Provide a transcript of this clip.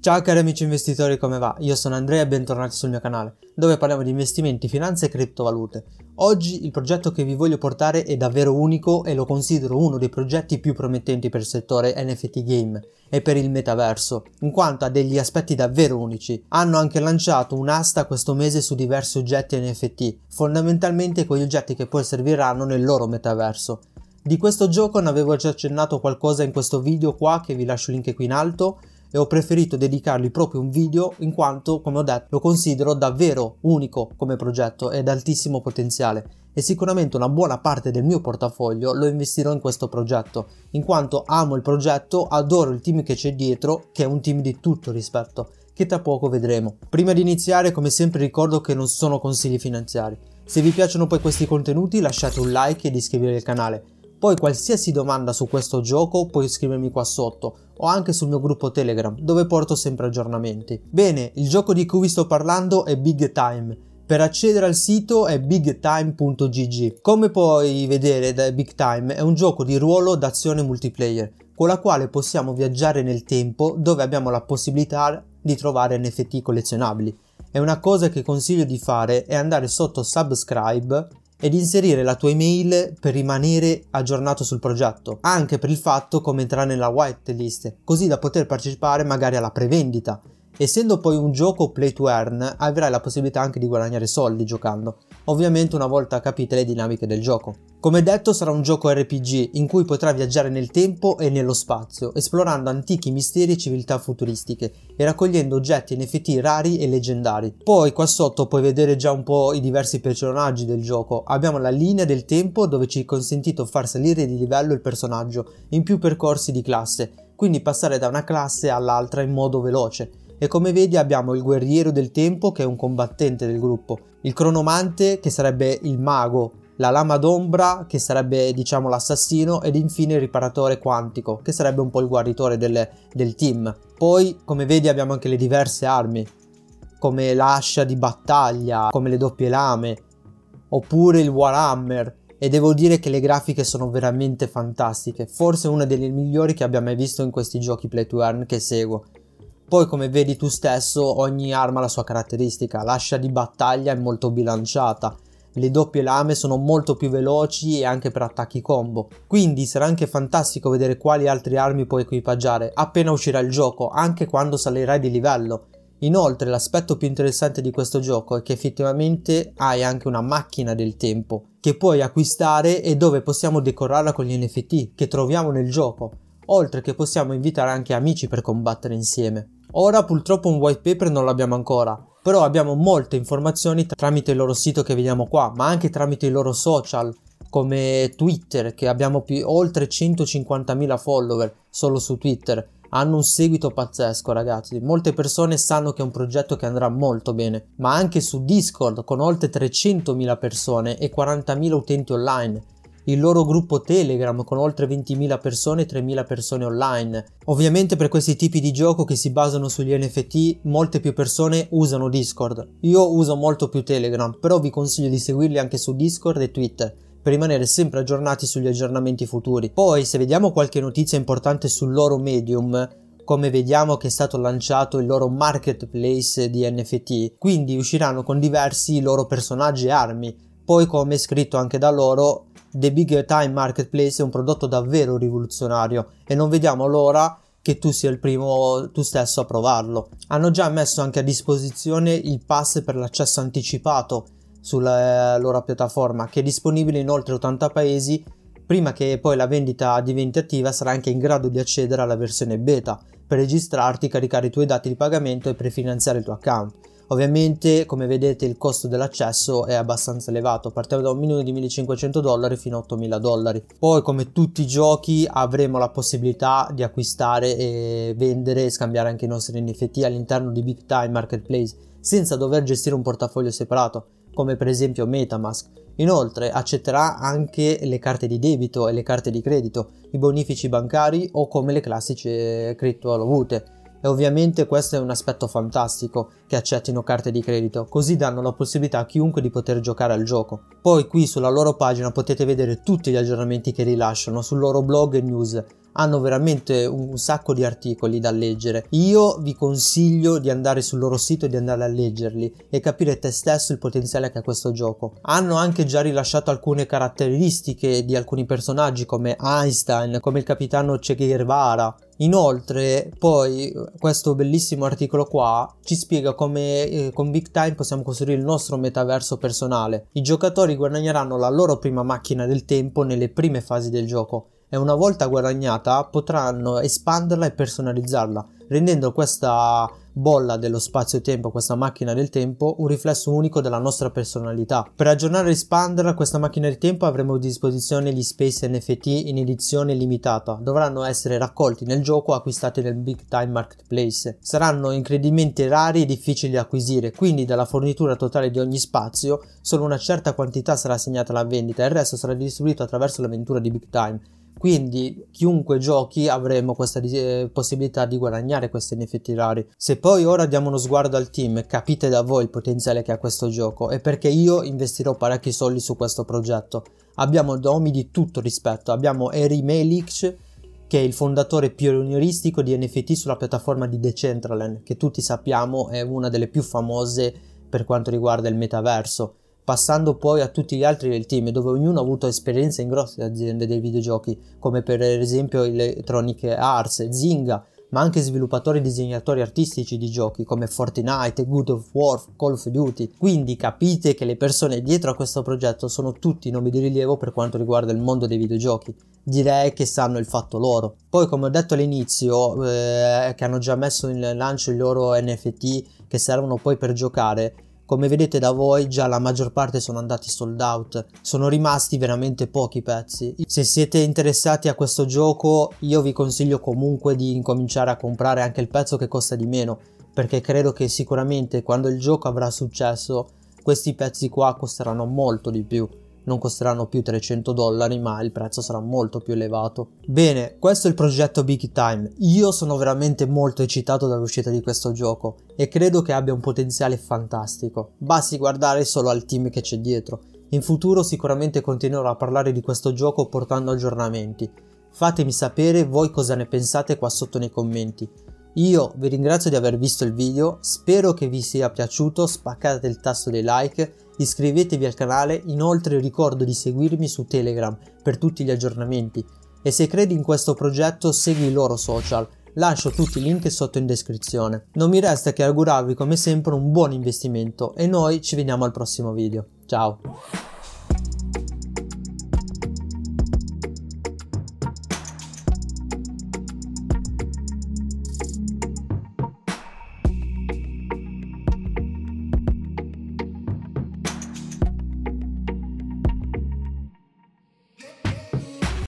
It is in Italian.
Ciao cari amici investitori, come va? Io sono Andrea e bentornati sul mio canale, dove parliamo di investimenti, finanze e criptovalute. Oggi il progetto che vi voglio portare è davvero unico e lo considero uno dei progetti più promettenti per il settore NFT game e per il metaverso, in quanto ha degli aspetti davvero unici. Hanno anche lanciato un'asta questo mese su diversi oggetti NFT, fondamentalmente quegli oggetti che poi serviranno nel loro metaverso. Di questo gioco ne avevo già accennato qualcosa in questo video qua che vi lascio il link qui in alto e ho preferito dedicargli proprio un video in quanto, come ho detto, lo considero davvero unico come progetto ed altissimo potenziale e sicuramente una buona parte del mio portafoglio lo investirò in questo progetto, in quanto amo il progetto, adoro il team che c'è dietro, che è un team di tutto rispetto, che tra poco vedremo. Prima di iniziare, come sempre, ricordo che non sono consigli finanziari. Se vi piacciono poi questi contenuti lasciate un like ed iscrivetevi al canale. Poi qualsiasi domanda su questo gioco puoi scrivermi qua sotto o anche sul mio gruppo Telegram dove porto sempre aggiornamenti. Bene, il gioco di cui vi sto parlando è Big Time. Per accedere al sito è bigtime.gg. Come puoi vedere Big Time è un gioco di ruolo d'azione multiplayer con la quale possiamo viaggiare nel tempo dove abbiamo la possibilità di trovare NFT collezionabili. E una cosa che consiglio di fare è andare sotto subscribe ed inserire la tua email per rimanere aggiornato sul progetto, anche per il fatto come entrare nella whitelist, così da poter partecipare magari alla prevendita Essendo poi un gioco play to earn, avrai la possibilità anche di guadagnare soldi giocando, ovviamente una volta capite le dinamiche del gioco. Come detto sarà un gioco RPG in cui potrai viaggiare nel tempo e nello spazio, esplorando antichi misteri e civiltà futuristiche e raccogliendo oggetti NFT rari e leggendari. Poi qua sotto puoi vedere già un po' i diversi personaggi del gioco. Abbiamo la linea del tempo dove ci è consentito far salire di livello il personaggio in più percorsi di classe, quindi passare da una classe all'altra in modo veloce e come vedi abbiamo il guerriero del tempo che è un combattente del gruppo, il cronomante che sarebbe il mago, la lama d'ombra che sarebbe diciamo l'assassino ed infine il riparatore quantico che sarebbe un po' il guaritore del, del team. Poi come vedi abbiamo anche le diverse armi come l'ascia di battaglia, come le doppie lame oppure il warhammer e devo dire che le grafiche sono veramente fantastiche, forse una delle migliori che abbia mai visto in questi giochi play to earn che seguo. Poi come vedi tu stesso ogni arma ha la sua caratteristica, l'ascia di battaglia è molto bilanciata, le doppie lame sono molto più veloci e anche per attacchi combo. Quindi sarà anche fantastico vedere quali altre armi puoi equipaggiare appena uscirà il gioco, anche quando salirai di livello. Inoltre l'aspetto più interessante di questo gioco è che effettivamente hai anche una macchina del tempo che puoi acquistare e dove possiamo decorarla con gli NFT che troviamo nel gioco, oltre che possiamo invitare anche amici per combattere insieme. Ora purtroppo un white paper non l'abbiamo ancora, però abbiamo molte informazioni tramite il loro sito che vediamo qua, ma anche tramite i loro social come Twitter che abbiamo più, oltre 150.000 follower solo su Twitter. Hanno un seguito pazzesco ragazzi, molte persone sanno che è un progetto che andrà molto bene, ma anche su Discord con oltre 300.000 persone e 40.000 utenti online il loro gruppo Telegram con oltre 20.000 persone e 3.000 persone online. Ovviamente per questi tipi di gioco che si basano sugli NFT molte più persone usano Discord. Io uso molto più Telegram, però vi consiglio di seguirli anche su Discord e Twitter per rimanere sempre aggiornati sugli aggiornamenti futuri. Poi se vediamo qualche notizia importante sul loro medium, come vediamo che è stato lanciato il loro marketplace di NFT, quindi usciranno con diversi loro personaggi e armi, poi, come scritto anche da loro, The Big Time Marketplace è un prodotto davvero rivoluzionario e non vediamo l'ora che tu sia il primo tu stesso a provarlo. Hanno già messo anche a disposizione il pass per l'accesso anticipato sulla eh, loro piattaforma che è disponibile in oltre 80 paesi prima che poi la vendita diventi attiva sarai anche in grado di accedere alla versione beta per registrarti, caricare i tuoi dati di pagamento e prefinanziare il tuo account. Ovviamente, come vedete, il costo dell'accesso è abbastanza elevato, partiamo da un minimo di 1500 dollari fino a 8000 dollari. Poi, come tutti i giochi, avremo la possibilità di acquistare e vendere e scambiare anche i nostri NFT all'interno di Big Time Marketplace senza dover gestire un portafoglio separato, come per esempio Metamask. Inoltre accetterà anche le carte di debito e le carte di credito, i bonifici bancari o come le classiche eh, criptovalute. E ovviamente questo è un aspetto fantastico che accettino carte di credito, così danno la possibilità a chiunque di poter giocare al gioco. Poi qui sulla loro pagina potete vedere tutti gli aggiornamenti che rilasciano sul loro blog e news, hanno veramente un sacco di articoli da leggere. Io vi consiglio di andare sul loro sito e di andare a leggerli e capire te stesso il potenziale che ha questo gioco. Hanno anche già rilasciato alcune caratteristiche di alcuni personaggi come Einstein, come il capitano Che Guevara. Inoltre, poi questo bellissimo articolo qua ci spiega come eh, con Big Time possiamo costruire il nostro metaverso personale. I giocatori guadagneranno la loro prima macchina del tempo nelle prime fasi del gioco e una volta guadagnata potranno espanderla e personalizzarla, rendendo questa bolla dello spazio-tempo, questa macchina del tempo, un riflesso unico della nostra personalità. Per aggiornare e espanderla questa macchina del tempo avremo a disposizione gli Space NFT in edizione limitata. Dovranno essere raccolti nel gioco acquistati nel Big Time Marketplace. Saranno incredibilmente rari e difficili da acquisire, quindi dalla fornitura totale di ogni spazio solo una certa quantità sarà assegnata alla vendita, e il resto sarà distribuito attraverso l'avventura di Big Time quindi chiunque giochi avremo questa eh, possibilità di guadagnare questi NFT rari. Se poi ora diamo uno sguardo al team, capite da voi il potenziale che ha questo gioco e perché io investirò parecchi soldi su questo progetto. Abbiamo domi di tutto rispetto, abbiamo Eri Melic che è il fondatore pionieristico di NFT sulla piattaforma di Decentraland, che tutti sappiamo è una delle più famose per quanto riguarda il metaverso passando poi a tutti gli altri del team, dove ognuno ha avuto esperienza in grosse aziende dei videogiochi, come per esempio Electronic Arts, Zynga, ma anche sviluppatori e disegnatori artistici di giochi come Fortnite, Good of War, Call of Duty. Quindi capite che le persone dietro a questo progetto sono tutti nomi di rilievo per quanto riguarda il mondo dei videogiochi. Direi che sanno il fatto loro. Poi, come ho detto all'inizio, eh, che hanno già messo in lancio i loro NFT che servono poi per giocare, come vedete da voi già la maggior parte sono andati sold out, sono rimasti veramente pochi pezzi. Se siete interessati a questo gioco io vi consiglio comunque di incominciare a comprare anche il pezzo che costa di meno, perché credo che sicuramente quando il gioco avrà successo questi pezzi qua costeranno molto di più non costeranno più 300 dollari ma il prezzo sarà molto più elevato. Bene, questo è il progetto Big Time, io sono veramente molto eccitato dall'uscita di questo gioco e credo che abbia un potenziale fantastico, basti guardare solo al team che c'è dietro. In futuro sicuramente continuerò a parlare di questo gioco portando aggiornamenti. Fatemi sapere voi cosa ne pensate qua sotto nei commenti. Io vi ringrazio di aver visto il video, spero che vi sia piaciuto, spaccate il tasto dei like, iscrivetevi al canale, inoltre ricordo di seguirmi su Telegram per tutti gli aggiornamenti e se credi in questo progetto segui i loro social, lascio tutti i link sotto in descrizione. Non mi resta che augurarvi come sempre un buon investimento e noi ci vediamo al prossimo video. Ciao!